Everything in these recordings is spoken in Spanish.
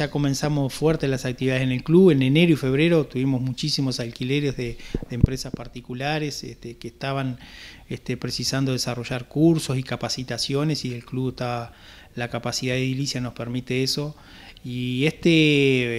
ya comenzamos fuerte las actividades en el club. En enero y febrero tuvimos muchísimos alquileres de, empresas particulares este, que estaban este, precisando desarrollar cursos y capacitaciones y el club está, la capacidad de edilicia nos permite eso. Y este,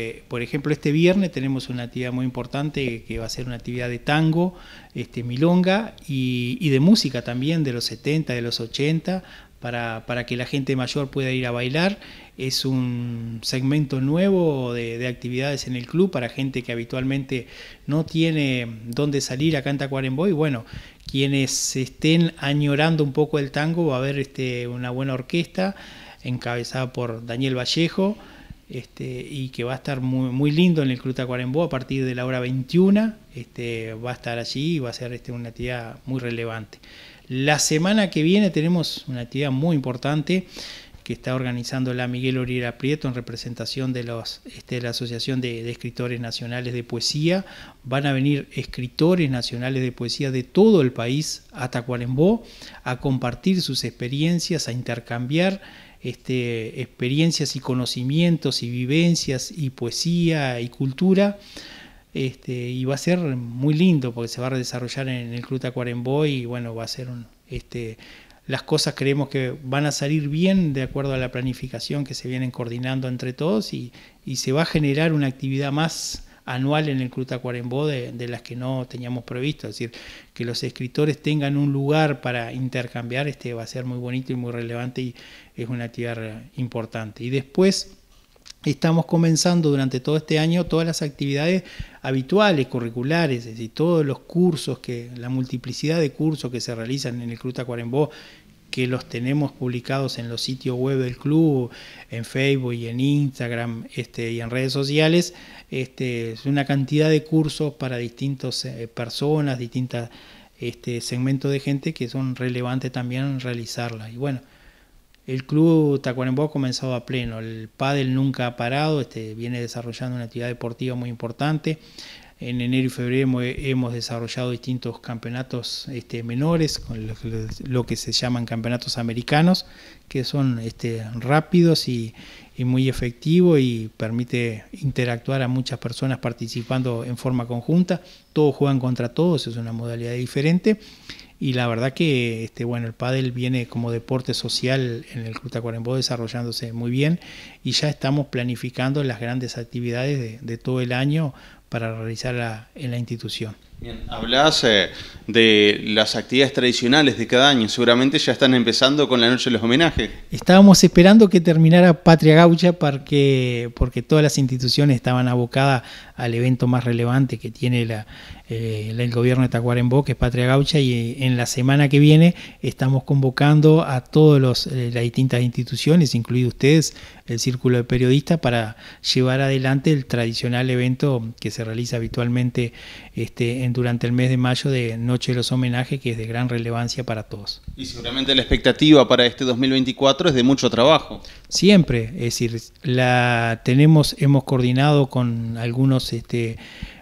eh, por ejemplo, este viernes tenemos una actividad muy importante que va a ser una actividad de tango, este, milonga y, y de música también de los 70, de los 80, para, que la gente mayor pueda ir a bailar. Es un segmento nuevo de, actividades en el club para gente que habitualmente no tiene dónde salir a canta Cuarembó. Y bueno, quienes estén añorando un poco el tango, va a haber este, una buena orquesta encabezada por Daniel Vallejo. Este, y que va a estar muy, muy lindo en el Club Tacuarembó a partir de la hora 21, este, va a estar allí y va a ser este, una actividad muy relevante. La semana que viene tenemos una actividad muy importante que está organizando la Miguel Oriera Prieto en representación de, los, este, la Asociación de, Escritores Nacionales de Poesía. Van a venir escritores nacionales de poesía de todo el país hasta Cualembó, a compartir sus experiencias, a intercambiar este, experiencias y conocimientos y vivencias y poesía y cultura. Este, y va a ser muy lindo porque se va a desarrollar en el Cruta Tacuarembó y bueno, va a ser un, este, las cosas creemos que van a salir bien de acuerdo a la planificación que se vienen coordinando entre todos y, se va a generar una actividad más anual en el Cruta Tacuarembó de, las que no teníamos previsto. Es decir, que los escritores tengan un lugar para intercambiar, este va a ser muy bonito y muy relevante y es una actividad importante. Y después estamos comenzando durante todo este año todas las actividades habituales, curriculares, es decir, todos los cursos, que la multiplicidad de cursos que se realizan en el Club Tacuarembó, que los tenemos publicados en los sitios web del club, en Facebook y en Instagram este, y en redes sociales, este, es una cantidad de cursos para eh, distintas personas, distintos este, segmentos de gente que son relevantes también realizarla. Y bueno, el club Tacuarembó ha comenzado a pleno, el pádel nunca ha parado, este, viene desarrollando una actividad deportiva muy importante. En enero y febrero hemos desarrollado distintos campeonatos este, menores, con lo, que se llaman campeonatos americanos, que son este, rápidos y, muy efectivos y permite interactuar a muchas personas participando en forma conjunta. Todos juegan contra todos, es una modalidad diferente y la verdad que este, bueno, el pádel viene como deporte social en el Club Tacuarembó desarrollándose muy bien y ya estamos planificando las grandes actividades de todo el año para realizar en la institución. Bien, eh, de las actividades tradicionales de cada año, seguramente ya están empezando con la noche de los homenajes. Estábamos esperando que terminara Patria Gaucha porque, porque todas las instituciones estaban abocadas al evento más relevante que tiene eh, el gobierno de Tacuarembó, que es Patria Gaucha, y eh, en la semana que viene estamos convocando a todas las distintas instituciones, incluido ustedes, el Círculo de Periodistas, para llevar adelante el tradicional evento que se realiza habitualmente este, en, durante el mes de mayo de Noche de los Homenajes, que es de gran relevancia para todos. Y seguramente la expectativa para este 2024 es de mucho trabajo. Siempre, es decir, la tenemos, hemos coordinado con algunos este,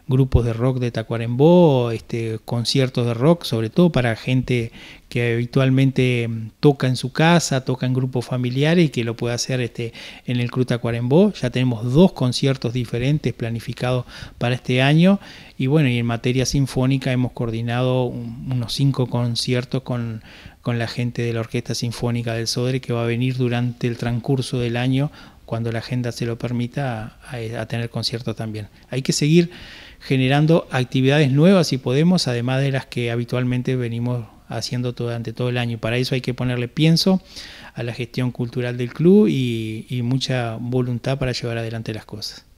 grupos de rock de Tacuarembó, este, conciertos de rock, sobre todo para gente que habitualmente mm, toca en su casa, toca en grupos familiares y que lo puede hacer este, en el Club Tacuarembó. Ya tenemos dos conciertos diferentes planificados para este año y bueno, y en materia sinfónica hemos coordinado unos cinco conciertos con, con la gente de la Orquesta Sinfónica del Sodre que va a venir durante el transcurso del año cuando la agenda se lo permita, a, eh, tener conciertos también. Hay que seguir generando actividades nuevas si podemos, además de las que habitualmente venimos haciendo durante todo el año. Y para eso hay que ponerle pienso a la gestión cultural del club y mucha voluntad para llevar adelante las cosas.